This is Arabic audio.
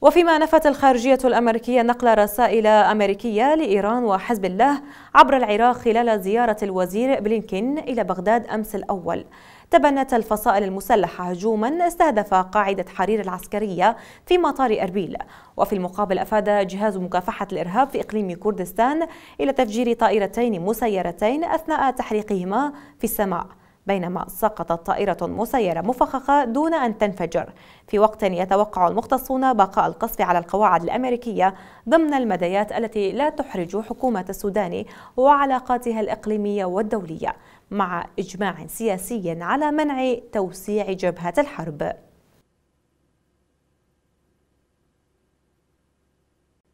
وفيما نفت الخارجية الأمريكية نقل رسائل أمريكية لإيران وحزب الله عبر العراق خلال زيارة الوزير بلينكين إلى بغداد أمس الأول تبنت الفصائل المسلحة هجوما استهدف قاعدة حرير العسكرية في مطار أربيل وفي المقابل أفاد جهاز مكافحة الإرهاب في إقليم كردستان إلى تفجير طائرتين مسيرتين أثناء تحريقهما في السماء بينما سقطت طائرة مسيرة مفخخة دون أن تنفجر في وقت يتوقع المختصون بقاء القصف على القواعد الأمريكية ضمن المدايات التي لا تحرج حكومة السودان وعلاقاتها الإقليمية والدولية مع إجماع سياسي على منع توسيع جبهة الحرب